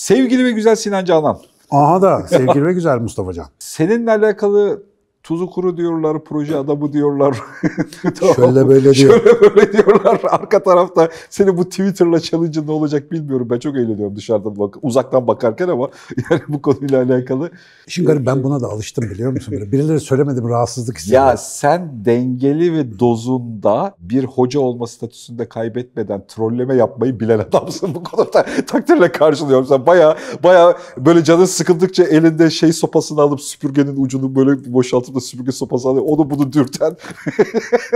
Sevgili ve güzel Sinan Canan. Aha da sevgili ve güzel Mustafa Can. Seninle alakalı tuzu kuru diyorlar, proje adamı diyorlar. tamam. Şöyle böyle diyor. Şöyle böyle diyorlar. Arka tarafta seni bu Twitter'la challenge ne olacak bilmiyorum. Ben çok eğleniyorum dışarıdan bak uzaktan bakarken ama yani bu konuyla alakalı. Şimdi garip ben ee, buna da alıştım biliyor musun? Böyle birileri söylemedim rahatsızlık hissediyorum. Ya sen dengeli ve dozunda bir hoca olma statüsünde kaybetmeden trolleme yapmayı bilen adamsın. Bu konuda takdirle karşılıyorum. Sen baya baya böyle canın sıkıldıkça elinde şey sopasını alıp süpürgenin ucunu böyle boşaltıp etrafında süpürge sopası alıyor. Onu bunu dürten.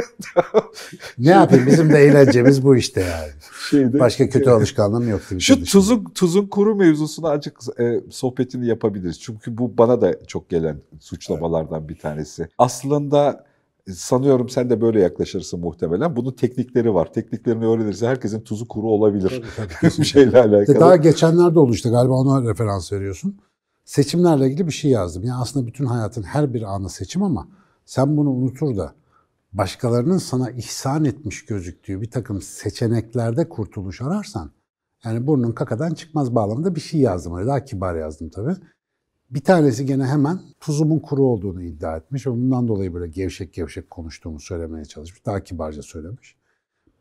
ne yapayım bizim de eğlencemiz bu işte yani. Şeyde, Başka kötü şey- alışkanlığım yok. Şu tuzun, tuzun kuru mevzusunu azıcık e, sohbetini yapabiliriz. Çünkü bu bana da çok gelen suçlamalardan evet. bir tanesi. Aslında sanıyorum sen de böyle yaklaşırsın muhtemelen. Bunun teknikleri var. Tekniklerini öğrenirse herkesin tuzu kuru olabilir. Tabii, tabii, şeylerle alakalı. Daha geçenlerde oldu işte galiba ona referans veriyorsun seçimlerle ilgili bir şey yazdım. Yani aslında bütün hayatın her bir anı seçim ama sen bunu unutur da başkalarının sana ihsan etmiş gözüktüğü bir takım seçeneklerde kurtuluş ararsan yani burnun kakadan çıkmaz bağlamında bir şey yazdım. Öyle daha kibar yazdım tabii. Bir tanesi gene hemen tuzumun kuru olduğunu iddia etmiş Ondan dolayı böyle gevşek gevşek konuştuğumu söylemeye çalışmış. Daha kibarca söylemiş.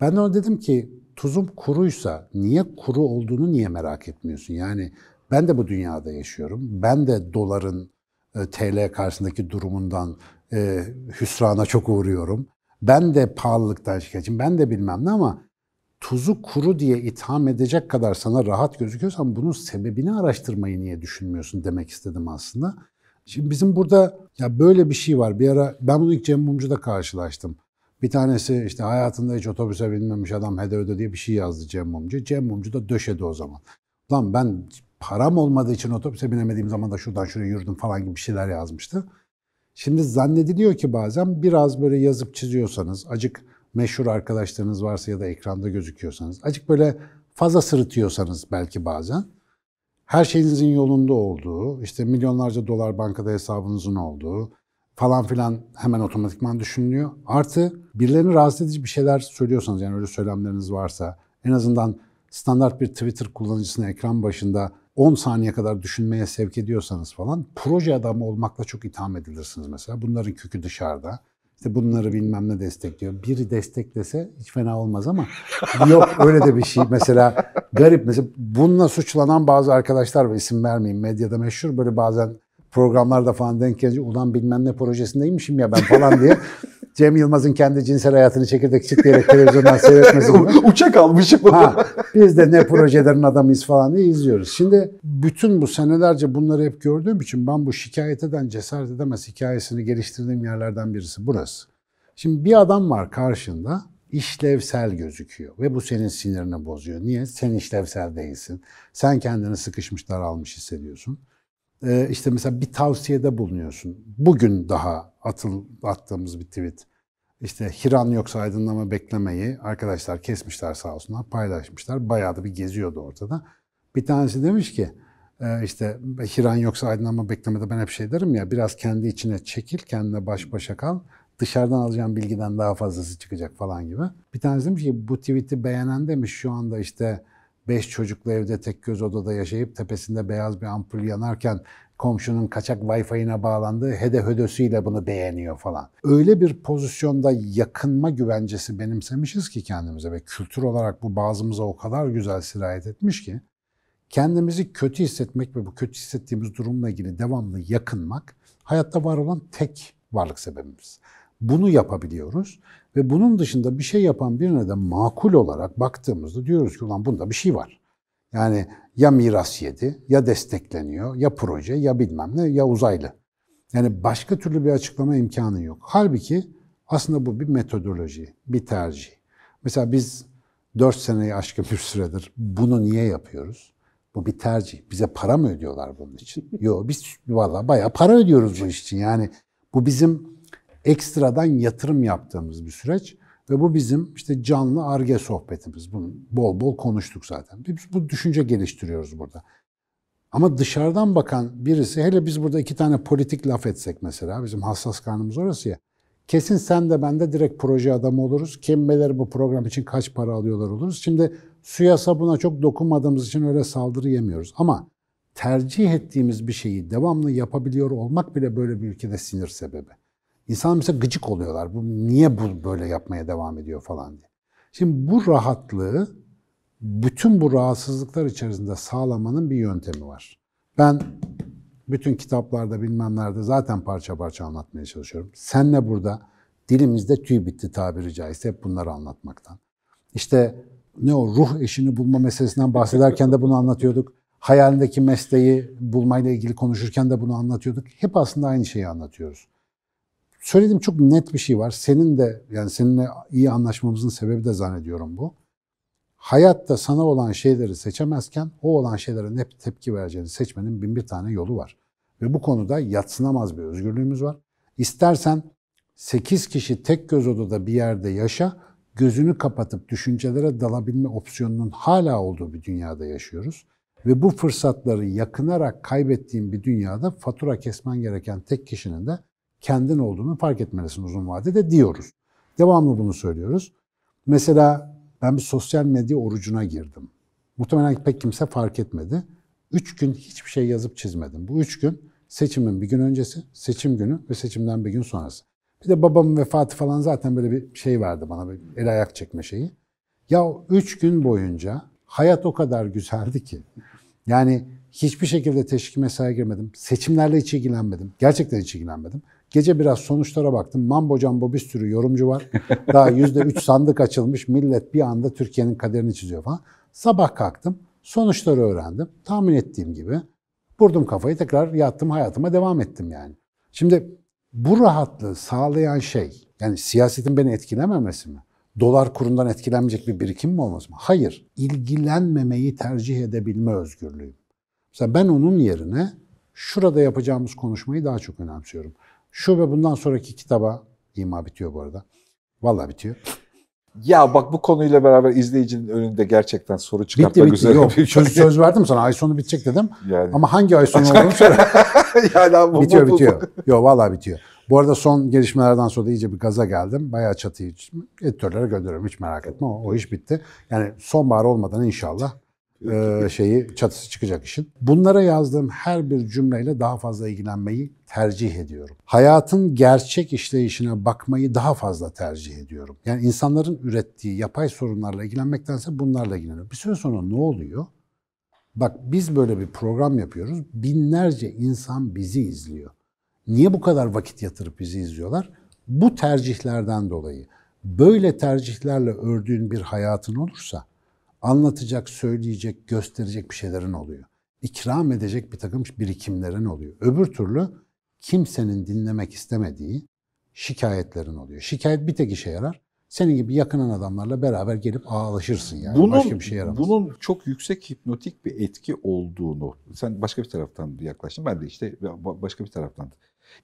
Ben de ona dedim ki tuzum kuruysa niye kuru olduğunu niye merak etmiyorsun? Yani ben de bu dünyada yaşıyorum. Ben de doların e, TL karşısındaki durumundan e, hüsrana çok uğruyorum. Ben de pahalılıktan şikayetçiyim. Ben de bilmem ne ama tuzu kuru diye itham edecek kadar sana rahat gözüküyorsan bunun sebebini araştırmayı niye düşünmüyorsun demek istedim aslında. Şimdi bizim burada ya böyle bir şey var. Bir ara ben bunu ilk Cem Mumcu'da karşılaştım. Bir tanesi işte hayatında hiç otobüse binmemiş adam hede öde diye bir şey yazdı Cem Mumcu. Cem Mumcu da döşedi o zaman. Lan ben param olmadığı için otobüse binemediğim zaman da şuradan şuraya yürüdüm falan gibi şeyler yazmıştı. Şimdi zannediliyor ki bazen biraz böyle yazıp çiziyorsanız, acık meşhur arkadaşlarınız varsa ya da ekranda gözüküyorsanız, acık böyle fazla sırıtıyorsanız belki bazen, her şeyinizin yolunda olduğu, işte milyonlarca dolar bankada hesabınızın olduğu falan filan hemen otomatikman düşünülüyor. Artı birilerini rahatsız edici bir şeyler söylüyorsanız yani öyle söylemleriniz varsa en azından standart bir Twitter kullanıcısının ekran başında 10 saniye kadar düşünmeye sevk ediyorsanız falan proje adamı olmakla çok itham edilirsiniz mesela. Bunların kökü dışarıda. İşte bunları bilmem ne destekliyor. Biri desteklese hiç fena olmaz ama yok öyle de bir şey. Mesela garip mesela bununla suçlanan bazı arkadaşlar var isim vermeyeyim medyada meşhur böyle bazen programlarda falan denk gelince ulan bilmem ne projesindeymişim ya ben falan diye Cem Yılmaz'ın kendi cinsel hayatını çekirdek çitleyerek televizyondan seyretmesi gibi. Uçak almışım. Ha, biz de ne projelerin adamıyız falan diye izliyoruz. Şimdi bütün bu senelerce bunları hep gördüğüm için ben bu şikayet eden cesaret edemez hikayesini geliştirdiğim yerlerden birisi burası. Şimdi bir adam var karşında işlevsel gözüküyor ve bu senin sinirini bozuyor. Niye? Sen işlevsel değilsin. Sen kendini sıkışmış daralmış hissediyorsun. Ee, işte mesela bir tavsiyede bulunuyorsun. Bugün daha atıl, attığımız bir tweet. İşte Hiran yoksa aydınlama beklemeyi arkadaşlar kesmişler sağ olsunlar paylaşmışlar. Bayağı da bir geziyordu ortada. Bir tanesi demiş ki e, işte Hiran yoksa Aydınlama beklemede ben hep şey derim ya biraz kendi içine çekil, kendine baş başa kal. Dışarıdan alacağın bilgiden daha fazlası çıkacak falan gibi. Bir tanesi demiş ki bu tweet'i beğenen demiş şu anda işte beş çocuklu evde tek göz odada yaşayıp tepesinde beyaz bir ampul yanarken komşunun kaçak Wi-Fi'ine bağlandığı hede hödösüyle bunu beğeniyor falan. Öyle bir pozisyonda yakınma güvencesi benimsemişiz ki kendimize ve kültür olarak bu bazımıza o kadar güzel sirayet etmiş ki kendimizi kötü hissetmek ve bu kötü hissettiğimiz durumla ilgili devamlı yakınmak hayatta var olan tek varlık sebebimiz. Bunu yapabiliyoruz ve bunun dışında bir şey yapan birine de makul olarak baktığımızda diyoruz ki ulan bunda bir şey var. Yani ya miras yedi, ya destekleniyor, ya proje, ya bilmem ne, ya uzaylı. Yani başka türlü bir açıklama imkanı yok. Halbuki aslında bu bir metodoloji, bir tercih. Mesela biz 4 seneyi aşkın bir süredir bunu niye yapıyoruz? Bu bir tercih. Bize para mı ödüyorlar bunun için? Yok biz valla bayağı para ödüyoruz bu iş için. Yani bu bizim ekstradan yatırım yaptığımız bir süreç. Ve bu bizim işte canlı arge sohbetimiz. Bunu bol bol konuştuk zaten. Biz bu düşünce geliştiriyoruz burada. Ama dışarıdan bakan birisi, hele biz burada iki tane politik laf etsek mesela, bizim hassas karnımız orası ya. Kesin sen de ben de direkt proje adamı oluruz. Kimileri bu program için kaç para alıyorlar oluruz. Şimdi suya buna çok dokunmadığımız için öyle saldırı yemiyoruz. Ama tercih ettiğimiz bir şeyi devamlı yapabiliyor olmak bile böyle bir ülkede sinir sebebi. İnsan mesela gıcık oluyorlar. Bu niye bu böyle yapmaya devam ediyor falan diye. Şimdi bu rahatlığı bütün bu rahatsızlıklar içerisinde sağlamanın bir yöntemi var. Ben bütün kitaplarda bilmemlerde zaten parça parça anlatmaya çalışıyorum. Senle burada dilimizde tüy bitti tabiri caizse hep bunları anlatmaktan. İşte ne o ruh eşini bulma meselesinden bahsederken de bunu anlatıyorduk. Hayalindeki mesleği bulmayla ilgili konuşurken de bunu anlatıyorduk. Hep aslında aynı şeyi anlatıyoruz söylediğim çok net bir şey var. Senin de yani seninle iyi anlaşmamızın sebebi de zannediyorum bu. Hayatta sana olan şeyleri seçemezken o olan şeylere ne tepki vereceğini seçmenin bin bir tane yolu var. Ve bu konuda yatsınamaz bir özgürlüğümüz var. İstersen 8 kişi tek göz odada bir yerde yaşa, gözünü kapatıp düşüncelere dalabilme opsiyonunun hala olduğu bir dünyada yaşıyoruz. Ve bu fırsatları yakınarak kaybettiğim bir dünyada fatura kesmen gereken tek kişinin de kendin olduğunu fark etmelisin uzun vadede diyoruz. Devamlı bunu söylüyoruz. Mesela ben bir sosyal medya orucuna girdim. Muhtemelen pek kimse fark etmedi. Üç gün hiçbir şey yazıp çizmedim. Bu üç gün seçimin bir gün öncesi, seçim günü ve seçimden bir gün sonrası. Bir de babamın vefatı falan zaten böyle bir şey verdi bana, bir el ayak çekme şeyi. Ya üç gün boyunca hayat o kadar güzeldi ki. Yani hiçbir şekilde teşkil mesai girmedim. Seçimlerle hiç ilgilenmedim. Gerçekten hiç ilgilenmedim. Gece biraz sonuçlara baktım. Mambo cambo bir sürü yorumcu var. Daha yüzde üç sandık açılmış. Millet bir anda Türkiye'nin kaderini çiziyor falan. Sabah kalktım. Sonuçları öğrendim. Tahmin ettiğim gibi. Vurdum kafayı tekrar yattım hayatıma devam ettim yani. Şimdi bu rahatlığı sağlayan şey yani siyasetin beni etkilememesi mi? Dolar kurundan etkilenmeyecek bir birikim mi olması mı? Hayır. İlgilenmemeyi tercih edebilme özgürlüğü. Mesela ben onun yerine şurada yapacağımız konuşmayı daha çok önemsiyorum. Şu ve bundan sonraki kitaba ima bitiyor bu arada. Vallahi bitiyor. Ya bak bu konuyla beraber izleyicinin önünde gerçekten soru çıkartmak bitti, bitti. üzere. Yok, bir söz, şey. söz verdim sana ay sonu bitecek dedim. Yani. Ama hangi ay sonu olduğunu söyle. yani ama bitiyor bu, bu, bitiyor. Yok vallahi bitiyor. Bu arada son gelişmelerden sonra da iyice bir gaza geldim. Bayağı çatıyı editörlere gönderiyorum hiç merak etme o, o iş bitti. Yani sonbahar olmadan inşallah e, şeyi çatısı çıkacak işin. Bunlara yazdığım her bir cümleyle daha fazla ilgilenmeyi tercih ediyorum. Hayatın gerçek işleyişine bakmayı daha fazla tercih ediyorum. Yani insanların ürettiği yapay sorunlarla ilgilenmektense bunlarla ilgileniyorum. Bir süre sonra ne oluyor? Bak biz böyle bir program yapıyoruz. Binlerce insan bizi izliyor. Niye bu kadar vakit yatırıp bizi izliyorlar? Bu tercihlerden dolayı. Böyle tercihlerle ördüğün bir hayatın olursa anlatacak, söyleyecek, gösterecek bir şeylerin oluyor. İkram edecek bir takım birikimlerin oluyor. Öbür türlü kimsenin dinlemek istemediği şikayetlerin oluyor. Şikayet bir tek işe yarar. Senin gibi yakınan adamlarla beraber gelip ağlaşırsın yani. Bunun, başka bir şey yaramaz. Bunun çok yüksek hipnotik bir etki olduğunu, sen başka bir taraftan yaklaştın, ben de işte başka bir taraftan.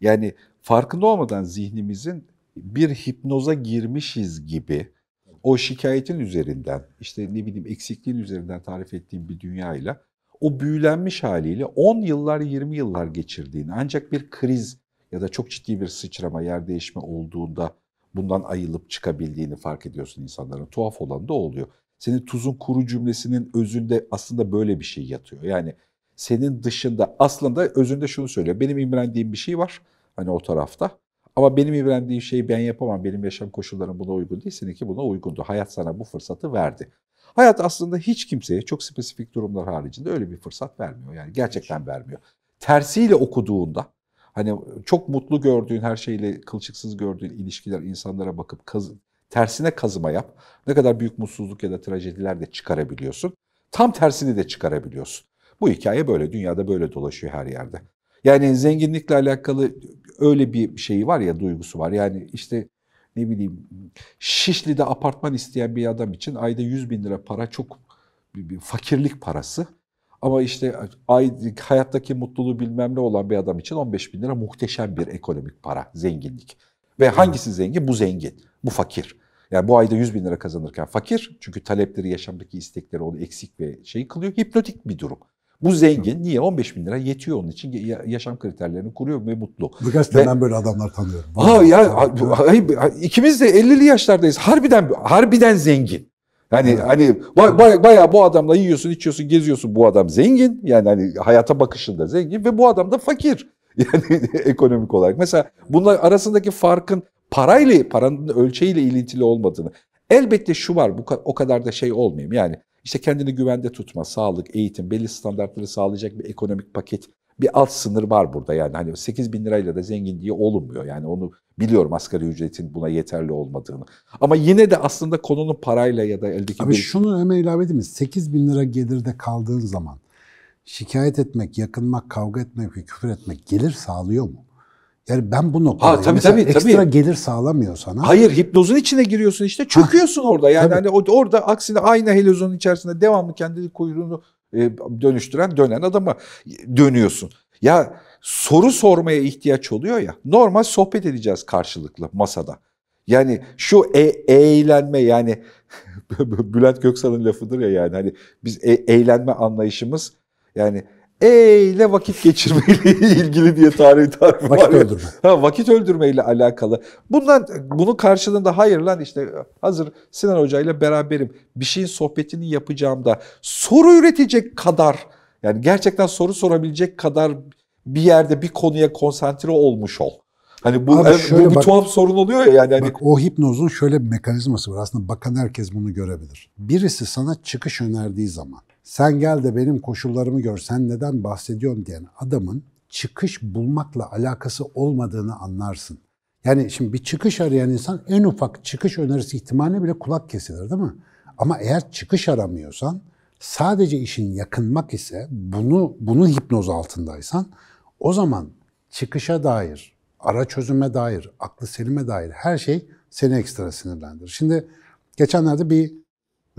Yani farkında olmadan zihnimizin bir hipnoza girmişiz gibi o şikayetin üzerinden işte ne bileyim eksikliğin üzerinden tarif ettiğim bir dünyayla o büyülenmiş haliyle 10 yıllar 20 yıllar geçirdiğini ancak bir kriz ya da çok ciddi bir sıçrama yer değişme olduğunda bundan ayılıp çıkabildiğini fark ediyorsun insanların. Tuhaf olan da oluyor. Senin tuzun kuru cümlesinin özünde aslında böyle bir şey yatıyor. Yani senin dışında aslında özünde şunu söylüyor. Benim imrendiğim bir şey var hani o tarafta. Ama benim imrendiğim şeyi ben yapamam. Benim yaşam koşullarım buna uygun değil. Seninki buna uygundu. Hayat sana bu fırsatı verdi. Hayat aslında hiç kimseye çok spesifik durumlar haricinde öyle bir fırsat vermiyor. Yani gerçekten vermiyor. Tersiyle okuduğunda hani çok mutlu gördüğün her şeyle kılçıksız gördüğün ilişkiler insanlara bakıp kaz tersine kazıma yap. Ne kadar büyük mutsuzluk ya da trajediler de çıkarabiliyorsun. Tam tersini de çıkarabiliyorsun. Bu hikaye böyle. Dünyada böyle dolaşıyor her yerde. Yani zenginlikle alakalı öyle bir şeyi var ya duygusu var. Yani işte ne bileyim Şişli'de apartman isteyen bir adam için ayda 100 bin lira para çok bir, bir fakirlik parası. Ama işte ay, hayattaki mutluluğu bilmem ne olan bir adam için 15 bin lira muhteşem bir ekonomik para, zenginlik. Ve hangisi zengin? Bu zengin, bu fakir. Yani bu ayda 100 bin lira kazanırken fakir çünkü talepleri, yaşamdaki istekleri onu eksik ve şey kılıyor. Hipnotik bir durum. Bu zengin niye? 15 bin lira yetiyor onun için. Yaşam kriterlerini kuruyor ve mutlu. Bu gerçekten ve, böyle adamlar tanıyorum. Aa ya ikimiz de 50'li yaşlardayız. Harbiden harbiden zengin. Yani evet. hani baya, baya bu adamla yiyorsun, içiyorsun, geziyorsun. Bu adam zengin. Yani hani hayata bakışında zengin ve bu adam da fakir. Yani ekonomik olarak. Mesela bunlar arasındaki farkın parayla, paranın ölçeğiyle ilintili olmadığını. Elbette şu var, bu o kadar da şey olmayayım. Yani işte kendini güvende tutma, sağlık, eğitim, belli standartları sağlayacak bir ekonomik paket, bir alt sınır var burada. Yani hani 8 bin lirayla da zengin diye olunmuyor. Yani onu biliyorum asgari ücretin buna yeterli olmadığını. Ama yine de aslında konunun parayla ya da eldeki... Abi bir... şunu hemen ilave edeyim mi? 8 bin lira gelirde kaldığın zaman şikayet etmek, yakınmak, kavga etmek ve küfür etmek gelir sağlıyor mu? Yani ben bu noktada ha, tabii, tabii, tabii. ekstra gelir sağlamıyor sana. Hayır hipnozun içine giriyorsun işte çöküyorsun ha, orada. Yani tabii. hani orada aksine aynı helozonun içerisinde devamlı kendini kuyruğunu e, dönüştüren dönen adama dönüyorsun. Ya soru sormaya ihtiyaç oluyor ya. Normal sohbet edeceğiz karşılıklı masada. Yani şu e eğlenme yani Bülent Göksal'ın lafıdır ya yani hani biz e eğlenme anlayışımız yani eyle vakit geçirmeyle ilgili diye tarih tarif var. Vakit öldürme. Ha, vakit öldürmeyle alakalı. Bundan bunun karşılığında hayır lan işte hazır Sinan Hoca ile beraberim. Bir şeyin sohbetini yapacağımda soru üretecek kadar yani gerçekten soru sorabilecek kadar bir yerde bir konuya konsantre olmuş ol. Hani bu, Abi şöyle, bu bir bak, tuhaf sorun oluyor ya yani. Hani bak, o hipnozun şöyle bir mekanizması var. Aslında bakan herkes bunu görebilir. Birisi sana çıkış önerdiği zaman sen gel de benim koşullarımı gör, sen neden bahsediyorsun diyen adamın çıkış bulmakla alakası olmadığını anlarsın. Yani şimdi bir çıkış arayan insan en ufak çıkış önerisi ihtimaline bile kulak kesilir değil mi? Ama eğer çıkış aramıyorsan, sadece işin yakınmak ise, bunu bunun hipnoz altındaysan, o zaman çıkışa dair, ara çözüme dair, aklı selime dair her şey seni ekstra sinirlendirir. Şimdi geçenlerde bir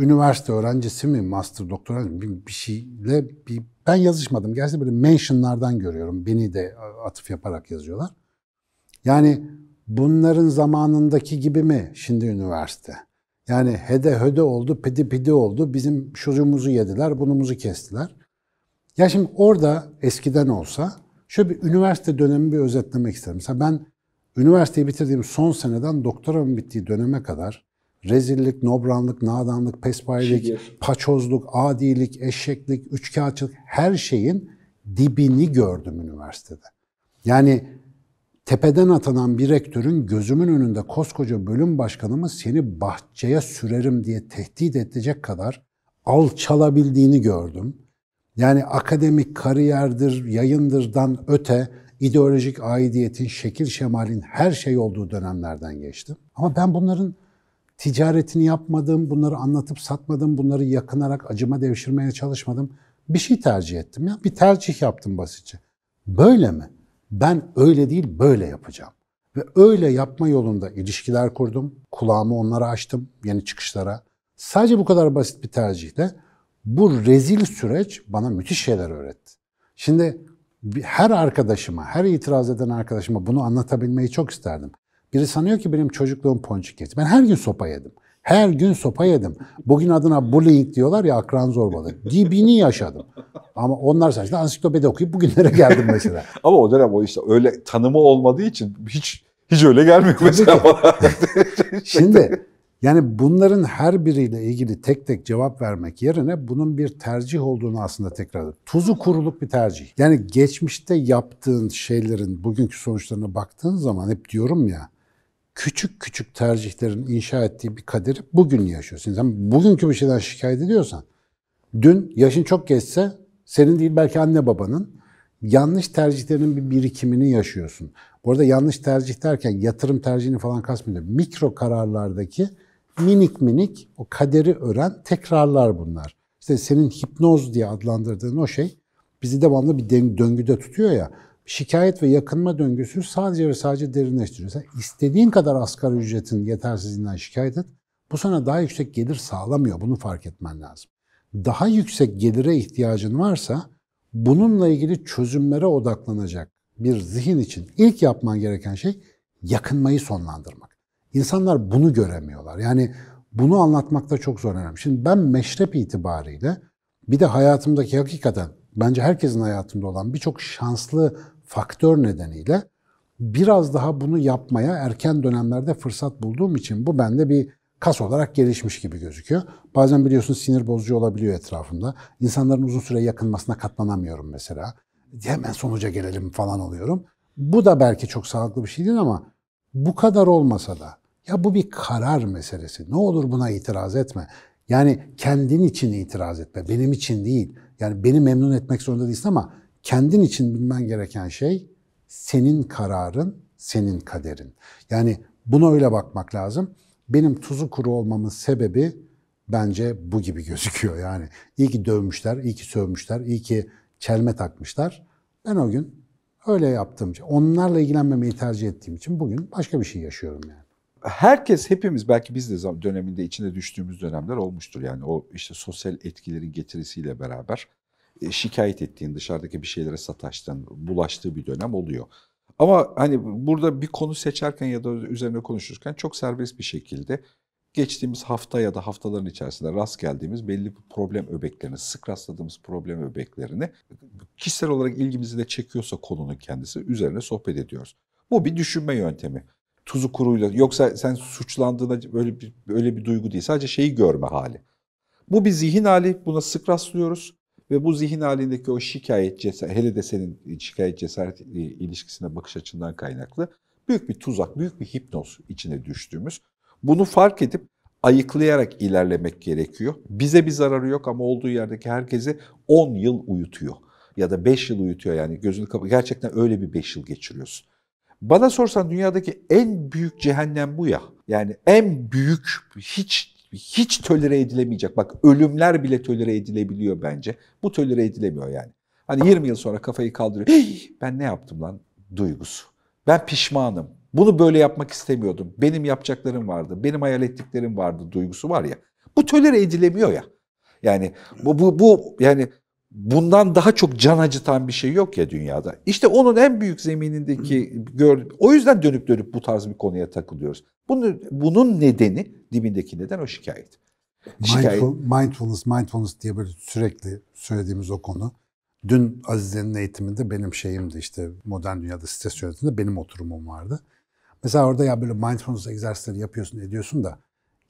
üniversite öğrencisi mi, master, doktora mı bir, şeyle bir ben yazışmadım. Gerçi böyle mentionlardan görüyorum. Beni de atıf yaparak yazıyorlar. Yani bunların zamanındaki gibi mi şimdi üniversite? Yani hede höde oldu, pidi pidi oldu. Bizim şuzumuzu yediler, bunumuzu kestiler. Ya şimdi orada eskiden olsa şöyle bir üniversite dönemi bir özetlemek isterim. Mesela ben üniversiteyi bitirdiğim son seneden doktoramın bittiği döneme kadar rezillik, nobranlık, nadanlık, pespayelik, paçozluk, adilik, eşeklik, üçkağıtçılık her şeyin dibini gördüm üniversitede. Yani tepeden atanan bir rektörün gözümün önünde koskoca bölüm başkanımı seni bahçeye sürerim diye tehdit edecek kadar alçalabildiğini gördüm. Yani akademik kariyerdir, yayındırdan öte ideolojik aidiyetin, şekil şemalin her şey olduğu dönemlerden geçtim. Ama ben bunların ticaretini yapmadım, bunları anlatıp satmadım, bunları yakınarak acıma devşirmeye çalışmadım. Bir şey tercih ettim ya, bir tercih yaptım basitçe. Böyle mi? Ben öyle değil, böyle yapacağım. Ve öyle yapma yolunda ilişkiler kurdum, kulağımı onlara açtım yeni çıkışlara. Sadece bu kadar basit bir tercihte bu rezil süreç bana müthiş şeyler öğretti. Şimdi her arkadaşıma, her itiraz eden arkadaşıma bunu anlatabilmeyi çok isterdim. Biri sanıyor ki benim çocukluğum ponçik yedi. Ben her gün sopa yedim. Her gün sopa yedim. Bugün adına bullying diyorlar ya akran zorbalığı. Dibini yaşadım. Ama onlar sayesinde ansiklopedi okuyup bugünlere geldim mesela. Ama o dönem o işte öyle tanımı olmadığı için hiç hiç öyle gelmiyor Tabii mesela. Şimdi yani bunların her biriyle ilgili tek tek cevap vermek yerine bunun bir tercih olduğunu aslında tekrar Tuzu kuruluk bir tercih. Yani geçmişte yaptığın şeylerin bugünkü sonuçlarına baktığın zaman hep diyorum ya küçük küçük tercihlerin inşa ettiği bir kaderi bugün yaşıyorsun. Sen bugünkü bir şeyden şikayet ediyorsan, dün yaşın çok geçse senin değil belki anne babanın yanlış tercihlerinin bir birikimini yaşıyorsun. Bu arada yanlış tercih derken yatırım tercihini falan kasmıyorum. Mikro kararlardaki minik minik o kaderi ören tekrarlar bunlar. İşte senin hipnoz diye adlandırdığın o şey bizi devamlı bir döngüde tutuyor ya şikayet ve yakınma döngüsü sadece ve sadece derinleştiriyor. Sen istediğin kadar asgari ücretin yetersizliğinden şikayet et. Bu sana daha yüksek gelir sağlamıyor. Bunu fark etmen lazım. Daha yüksek gelire ihtiyacın varsa bununla ilgili çözümlere odaklanacak bir zihin için ilk yapman gereken şey yakınmayı sonlandırmak. İnsanlar bunu göremiyorlar. Yani bunu anlatmakta çok zor zorlanıyorum. Şimdi ben meşrep itibariyle bir de hayatımdaki hakikaten bence herkesin hayatında olan birçok şanslı faktör nedeniyle biraz daha bunu yapmaya erken dönemlerde fırsat bulduğum için bu bende bir kas olarak gelişmiş gibi gözüküyor. Bazen biliyorsun sinir bozucu olabiliyor etrafımda. İnsanların uzun süre yakınmasına katlanamıyorum mesela. Hemen sonuca gelelim falan oluyorum. Bu da belki çok sağlıklı bir şey değil ama bu kadar olmasa da ya bu bir karar meselesi. Ne olur buna itiraz etme. Yani kendin için itiraz etme. Benim için değil. Yani beni memnun etmek zorunda değilsin ama kendin için bilmen gereken şey senin kararın, senin kaderin. Yani buna öyle bakmak lazım. Benim tuzu kuru olmamın sebebi bence bu gibi gözüküyor. Yani iyi ki dövmüşler, iyi ki sövmüşler, iyi ki çelme takmışlar. Ben o gün öyle yaptığım için, onlarla ilgilenmemeyi tercih ettiğim için bugün başka bir şey yaşıyorum yani. Herkes, hepimiz belki biz de döneminde içinde düştüğümüz dönemler olmuştur. Yani o işte sosyal etkilerin getirisiyle beraber e, şikayet ettiğin, dışarıdaki bir şeylere sataştığın, bulaştığı bir dönem oluyor. Ama hani burada bir konu seçerken ya da üzerine konuşurken çok serbest bir şekilde geçtiğimiz hafta ya da haftaların içerisinde rast geldiğimiz belli bir problem öbeklerini, sık rastladığımız problem öbeklerini kişisel olarak ilgimizi de çekiyorsa konunun kendisi üzerine sohbet ediyoruz. Bu bir düşünme yöntemi. Tuzu kuruyla yoksa sen suçlandığında böyle bir, öyle bir duygu değil sadece şeyi görme hali. Bu bir zihin hali buna sık rastlıyoruz. Ve bu zihin halindeki o şikayet cesaret, hele de senin şikayet cesaret e, ilişkisine bakış açından kaynaklı büyük bir tuzak, büyük bir hipnoz içine düştüğümüz. Bunu fark edip ayıklayarak ilerlemek gerekiyor. Bize bir zararı yok ama olduğu yerdeki herkesi 10 yıl uyutuyor. Ya da 5 yıl uyutuyor yani gözünü kapı. Gerçekten öyle bir 5 yıl geçiriyorsun. Bana sorsan dünyadaki en büyük cehennem bu ya. Yani en büyük hiç hiç tölere edilemeyecek. Bak ölümler bile tölere edilebiliyor bence. Bu tölere edilemiyor yani. Hani 20 yıl sonra kafayı kaldırıyor. Hey, ben ne yaptım lan duygusu. Ben pişmanım. Bunu böyle yapmak istemiyordum. Benim yapacaklarım vardı. Benim hayal ettiklerim vardı duygusu var ya. Bu tölere edilemiyor ya. Yani bu, bu, bu yani bundan daha çok can acıtan bir şey yok ya dünyada. İşte onun en büyük zeminindeki gördüğüm, o yüzden dönüp dönüp bu tarz bir konuya takılıyoruz. Bunun, bunun nedeni, dibindeki neden o şikayet. şikayet. mindfulness, mindfulness diye böyle sürekli söylediğimiz o konu. Dün Aziz'in eğitiminde benim şeyimdi işte modern dünyada stres yönetiminde benim oturumum vardı. Mesela orada ya böyle mindfulness egzersizleri yapıyorsun ediyorsun da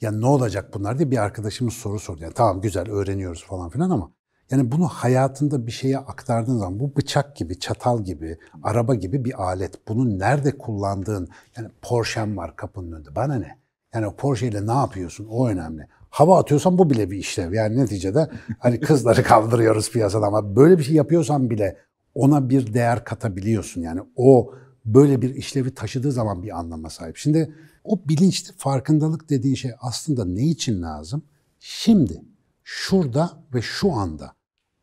ya ne olacak bunlar diye bir arkadaşımız soru sordu. Yani tamam güzel öğreniyoruz falan filan ama yani bunu hayatında bir şeye aktardığın zaman bu bıçak gibi, çatal gibi, araba gibi bir alet. Bunu nerede kullandığın, yani Porsche'm var kapının önünde. Bana ne? Yani o Porsche ile ne yapıyorsun? O önemli. Hava atıyorsan bu bile bir işlev. Yani neticede hani kızları kaldırıyoruz piyasadan ama böyle bir şey yapıyorsan bile ona bir değer katabiliyorsun. Yani o böyle bir işlevi taşıdığı zaman bir anlama sahip. Şimdi o bilinçli farkındalık dediğin şey aslında ne için lazım? Şimdi, şurada ve şu anda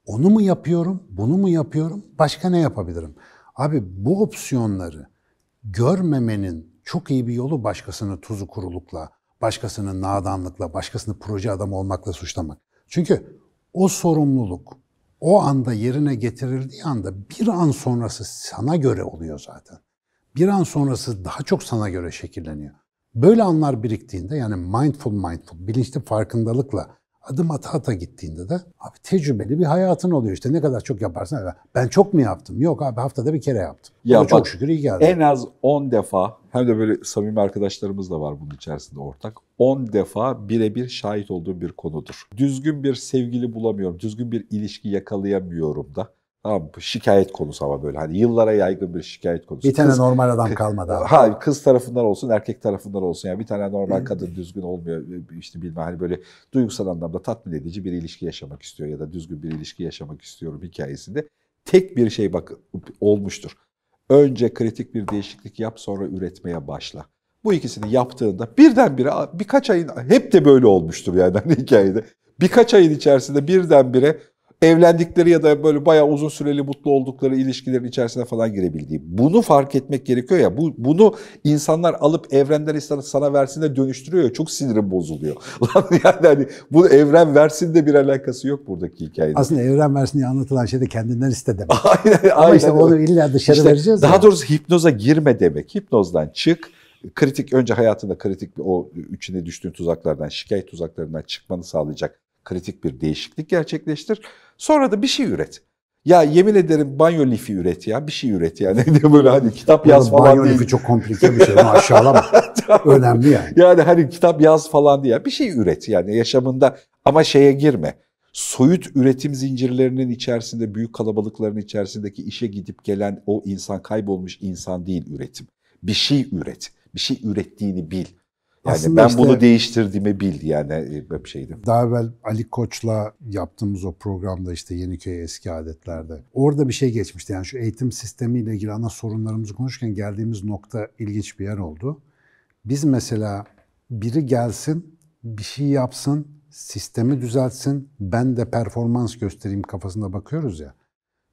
onu mu yapıyorum, bunu mu yapıyorum, başka ne yapabilirim? Abi bu opsiyonları görmemenin çok iyi bir yolu başkasını tuzu kurulukla, başkasını nadanlıkla, başkasını proje adamı olmakla suçlamak. Çünkü o sorumluluk o anda yerine getirildiği anda bir an sonrası sana göre oluyor zaten. Bir an sonrası daha çok sana göre şekilleniyor. Böyle anlar biriktiğinde yani mindful mindful, bilinçli farkındalıkla adım ata ata gittiğinde de abi tecrübeli bir hayatın oluyor işte ne kadar çok yaparsan. Ben çok mu yaptım? Yok abi haftada bir kere yaptım. Ya Ama bak, çok şükür iyi geldi. En az 10 defa hem de böyle samimi arkadaşlarımız da var bunun içerisinde ortak. 10 defa birebir şahit olduğum bir konudur. Düzgün bir sevgili bulamıyorum, düzgün bir ilişki yakalayamıyorum da. Tamam şikayet konusu ama böyle hani yıllara yaygın bir şikayet konusu. Bir tane kız, normal adam kalmadı. Abi. Ha kız tarafından olsun, erkek tarafından olsun yani bir tane normal kadın düzgün olmuyor e, işte bilmem hani böyle duygusal anlamda tatmin edici bir ilişki yaşamak istiyor ya da düzgün bir ilişki yaşamak istiyorum hikayesinde tek bir şey bak olmuştur. Önce kritik bir değişiklik yap sonra üretmeye başla. Bu ikisini yaptığında birdenbire birkaç ayın hep de böyle olmuştur yani hani hikayede. Birkaç ayın içerisinde birdenbire evlendikleri ya da böyle bayağı uzun süreli mutlu oldukları ilişkilerin içerisine falan girebildiği. Bunu fark etmek gerekiyor ya. Bu, bunu insanlar alıp evrenden insanı sana versin de dönüştürüyor ya. Çok sinirim bozuluyor. Lan yani hani bu evren versin de bir alakası yok buradaki hikayede. Aslında evren versin diye anlatılan şey de kendinden iste demek. aynen, Ama aynen. işte onu illa dışarı işte, vereceğiz Daha ya. doğrusu hipnoza girme demek. Hipnozdan çık kritik önce hayatında kritik o içine düştüğün tuzaklardan, şikayet tuzaklarından çıkmanı sağlayacak kritik bir değişiklik gerçekleştir. Sonra da bir şey üret. Ya yemin ederim banyo lifi üret ya bir şey üret yani diye böyle hani kitap yaz banyo falan banyo değil. Banyo lifi çok komplike bir şey maşallah önemli yani. Yani hani kitap yaz falan diye bir şey üret yani yaşamında ama şeye girme. Soyut üretim zincirlerinin içerisinde büyük kalabalıkların içerisindeki işe gidip gelen o insan kaybolmuş insan değil üretim. Bir şey üret. Bir şey ürettiğini bil. Yani Aslında ben işte, bunu değiştirdiğimi bil yani e, bir şeydi. Daha evvel Ali Koç'la yaptığımız o programda işte Yeniköy eski adetlerde. Orada bir şey geçmişti. Yani şu eğitim sistemiyle ilgili ana sorunlarımızı konuşurken geldiğimiz nokta ilginç bir yer oldu. Biz mesela biri gelsin, bir şey yapsın, sistemi düzeltsin, ben de performans göstereyim kafasında bakıyoruz ya.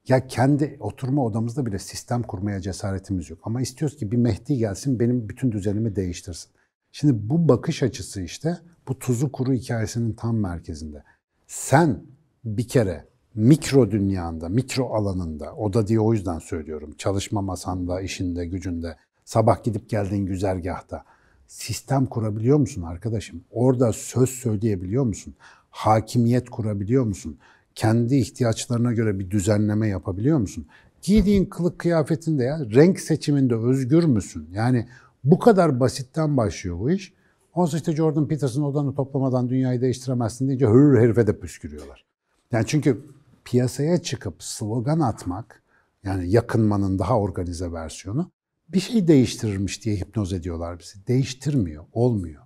Ya kendi oturma odamızda bile sistem kurmaya cesaretimiz yok. Ama istiyoruz ki bir Mehdi gelsin benim bütün düzenimi değiştirsin. Şimdi bu bakış açısı işte bu tuzu kuru hikayesinin tam merkezinde. Sen bir kere mikro dünyanda, mikro alanında, oda diye o yüzden söylüyorum, çalışma masanda, işinde, gücünde, sabah gidip geldiğin güzergahta sistem kurabiliyor musun arkadaşım? Orada söz söyleyebiliyor musun? Hakimiyet kurabiliyor musun? Kendi ihtiyaçlarına göre bir düzenleme yapabiliyor musun? Giydiğin kılık kıyafetinde ya renk seçiminde özgür müsün? Yani bu kadar basitten başlıyor bu iş. Onsa işte Jordan Peterson odanı toplamadan dünyayı değiştiremezsin deyince hür herife de püskürüyorlar. Yani çünkü piyasaya çıkıp slogan atmak, yani yakınmanın daha organize versiyonu, bir şey değiştirirmiş diye hipnoz ediyorlar bizi. Değiştirmiyor, olmuyor.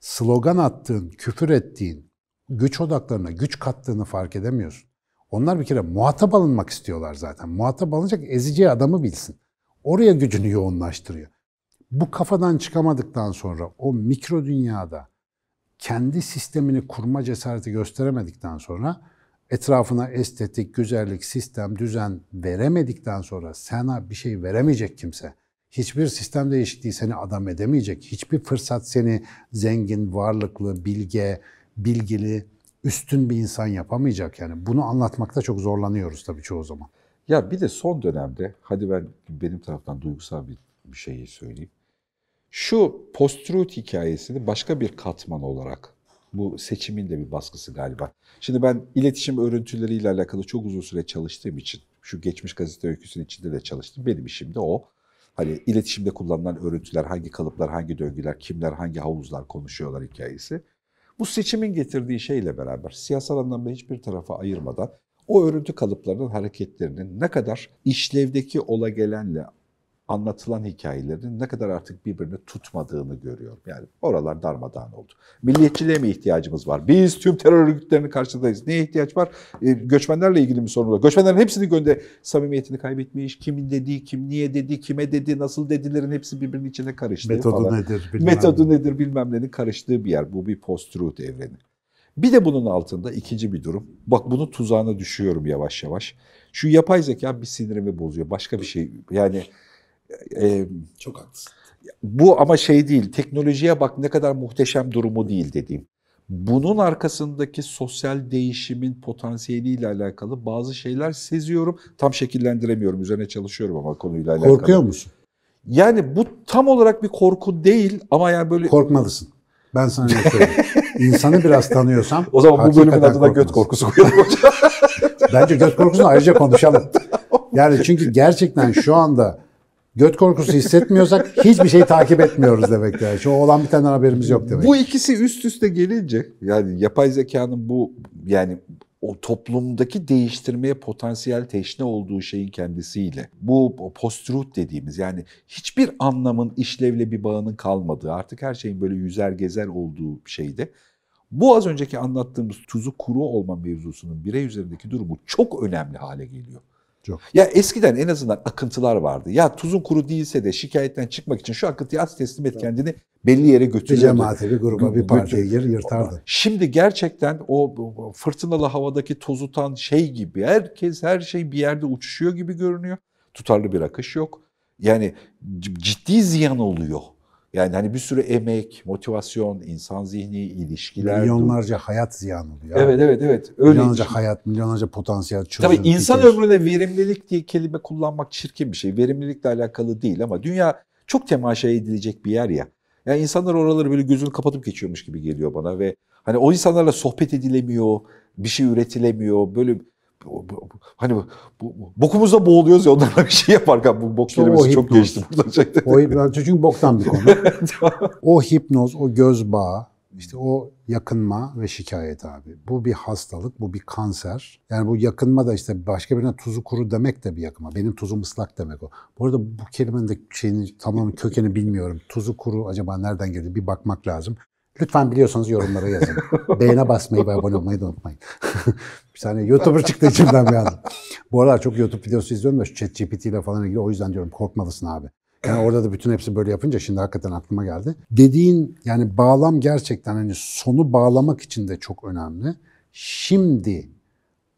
Slogan attığın, küfür ettiğin, güç odaklarına güç kattığını fark edemiyorsun. Onlar bir kere muhatap alınmak istiyorlar zaten. Muhatap alınacak ezici adamı bilsin. Oraya gücünü yoğunlaştırıyor bu kafadan çıkamadıktan sonra o mikro dünyada kendi sistemini kurma cesareti gösteremedikten sonra etrafına estetik, güzellik, sistem, düzen veremedikten sonra sana bir şey veremeyecek kimse. Hiçbir sistem değişikliği seni adam edemeyecek. Hiçbir fırsat seni zengin, varlıklı, bilge, bilgili, üstün bir insan yapamayacak. Yani bunu anlatmakta çok zorlanıyoruz tabii çoğu zaman. Ya bir de son dönemde, hadi ben benim taraftan duygusal bir, bir şeyi söyleyeyim. Şu post-truth hikayesini başka bir katman olarak bu seçimin de bir baskısı galiba. Şimdi ben iletişim örüntüleriyle alakalı çok uzun süre çalıştığım için şu geçmiş gazete öyküsünün içinde de çalıştım. Benim işim de o. Hani iletişimde kullanılan örüntüler, hangi kalıplar, hangi döngüler, kimler, hangi havuzlar konuşuyorlar hikayesi. Bu seçimin getirdiği şeyle beraber siyasal anlamda hiçbir tarafa ayırmadan o örüntü kalıplarının hareketlerinin ne kadar işlevdeki ola gelenle anlatılan hikayelerin ne kadar artık birbirini tutmadığını görüyorum. Yani oralar darmadağın oldu. Milliyetçiliğe mi ihtiyacımız var? Biz tüm terör örgütlerini karşısındayız. Neye ihtiyaç var? E, göçmenlerle ilgili bir sorun var. Göçmenlerin hepsini gönde samimiyetini kaybetmiş. Kimin dediği, kim niye dedi, kime dedi, nasıl dedilerin hepsi birbirinin içine karıştı Metodu falan. nedir bilmem Metodu nedir bilmem nenin karıştığı bir yer. Bu bir post-truth evreni. Bir de bunun altında ikinci bir durum. Bak bunun tuzağına düşüyorum yavaş yavaş. Şu yapay zeka bir sinirimi bozuyor. Başka bir şey yani e, Çok haklısın. Bu ama şey değil, teknolojiye bak ne kadar muhteşem durumu değil dediğim. Bunun arkasındaki sosyal değişimin potansiyeliyle alakalı bazı şeyler seziyorum. Tam şekillendiremiyorum, üzerine çalışıyorum ama konuyla alakalı. Korkuyor musun? Yani bu tam olarak bir korku değil ama yani böyle... Korkmalısın. Ben sana ne söyleyeyim. İnsanı biraz tanıyorsam... O zaman bu bölümün adına korkmaz. göt korkusu koyalım hocam. Bence göt korkusunu ayrıca konuşalım. Yani çünkü gerçekten şu anda Göt korkusu hissetmiyorsak hiçbir şeyi takip etmiyoruz demek yani. Şu olan bir tane haberimiz yok demek. Bu ikisi üst üste gelince yani yapay zekanın bu yani o toplumdaki değiştirmeye potansiyel teşne olduğu şeyin kendisiyle bu post-truth dediğimiz yani hiçbir anlamın işlevle bir bağının kalmadığı artık her şeyin böyle yüzer gezer olduğu şeyde bu az önceki anlattığımız tuzu kuru olma mevzusunun birey üzerindeki durumu çok önemli hale geliyor. Yok. Ya eskiden en azından akıntılar vardı. Ya tuzun kuru değilse de şikayetten çıkmak için şu akıntıya at teslim et kendini belli yere götürüyordu. Bir cemaate, bir gruba, bir partiye gir yırtardı. Şimdi gerçekten o fırtınalı havadaki tozutan şey gibi herkes her şey bir yerde uçuşuyor gibi görünüyor. Tutarlı bir akış yok. Yani ciddi ziyan oluyor. Yani hani bir sürü emek, motivasyon, insan zihni, ilişkiler. Milyonlarca dur. hayat ziyan oluyor. Evet evet evet. Öyle milyonlarca için. hayat, milyonlarca potansiyel çözüm. Tabii insan fikir. ömrüne verimlilik diye kelime kullanmak çirkin bir şey. Verimlilikle alakalı değil ama dünya çok temaşa edilecek bir yer ya. Yani insanlar oraları böyle gözünü kapatıp geçiyormuş gibi geliyor bana ve hani o insanlarla sohbet edilemiyor, bir şey üretilemiyor. Böyle hani bu, bu, bokumuzda boğuluyoruz ya onlarla bir şey yaparken bu bok işte kelimesi çok geçti burada. O, çünkü boktan bir konu. o hipnoz, o göz bağı, işte o yakınma ve şikayet abi. Bu bir hastalık, bu bir kanser. Yani bu yakınma da işte başka birine tuzu kuru demek de bir yakınma. Benim tuzum ıslak demek o. Bu arada bu kelimenin de şeyini, tamamen kökeni bilmiyorum. Tuzu kuru acaba nereden geldi? bir bakmak lazım. Lütfen biliyorsanız yorumlara yazın. Beğene basmayı ve abone olmayı da unutmayın. bir tane YouTuber çıktı içimden bir anda. Bu aralar çok YouTube videosu izliyorum da şu ChatGPT ile falan ilgili o yüzden diyorum korkmalısın abi. Yani orada da bütün hepsi böyle yapınca şimdi hakikaten aklıma geldi. Dediğin yani bağlam gerçekten hani sonu bağlamak için de çok önemli. Şimdi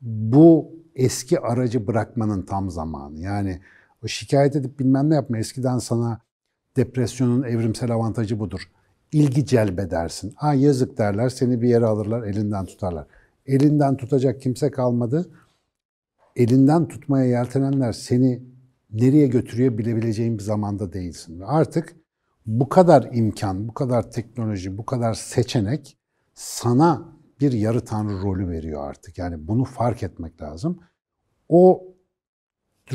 bu eski aracı bırakmanın tam zamanı. Yani o şikayet edip bilmem ne yapma eskiden sana depresyonun evrimsel avantajı budur ilgi celbedersin. Aa yazık derler, seni bir yere alırlar, elinden tutarlar. Elinden tutacak kimse kalmadı. Elinden tutmaya yeltenenler seni nereye götürüyor bilebileceğin bir zamanda değilsin. Ve artık bu kadar imkan, bu kadar teknoloji, bu kadar seçenek sana bir yarı tanrı rolü veriyor artık. Yani bunu fark etmek lazım. O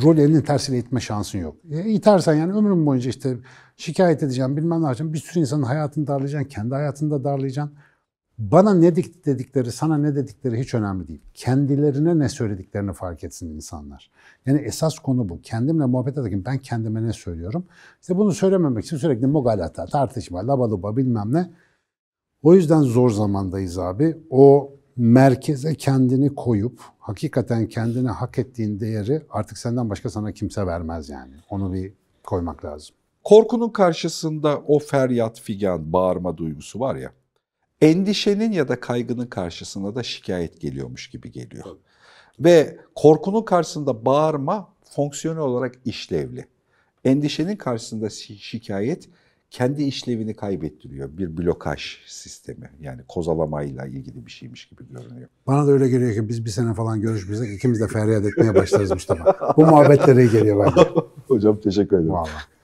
rol elinin tersine itme şansın yok. E, itersen yani ömrüm boyunca işte şikayet edeceğim, bilmem ne yapacağım. Bir sürü insanın hayatını darlayacaksın, kendi hayatını da darlayacaksın. Bana ne dedikleri, sana ne dedikleri hiç önemli değil. Kendilerine ne söylediklerini fark etsin insanlar. Yani esas konu bu. Kendimle muhabbet ederken ben kendime ne söylüyorum? İşte bunu söylememek için sürekli mugalata, tartışma, labaluba bilmem ne. O yüzden zor zamandayız abi. O merkeze kendini koyup hakikaten kendine hak ettiğin değeri artık senden başka sana kimse vermez yani. Onu bir koymak lazım. Korkunun karşısında o feryat figan bağırma duygusu var ya. Endişenin ya da kaygının karşısında da şikayet geliyormuş gibi geliyor. Ve korkunun karşısında bağırma fonksiyonel olarak işlevli. Endişenin karşısında şikayet kendi işlevini kaybettiriyor. Bir blokaj sistemi yani kozalamayla ilgili bir şeymiş gibi görünüyor. Bana da öyle geliyor ki biz bir sene falan görüşmeyecek ikimiz de feryat etmeye başlarız Mustafa. Bu muhabbetlere geliyor bence. Hocam teşekkür ederim. Vallahi.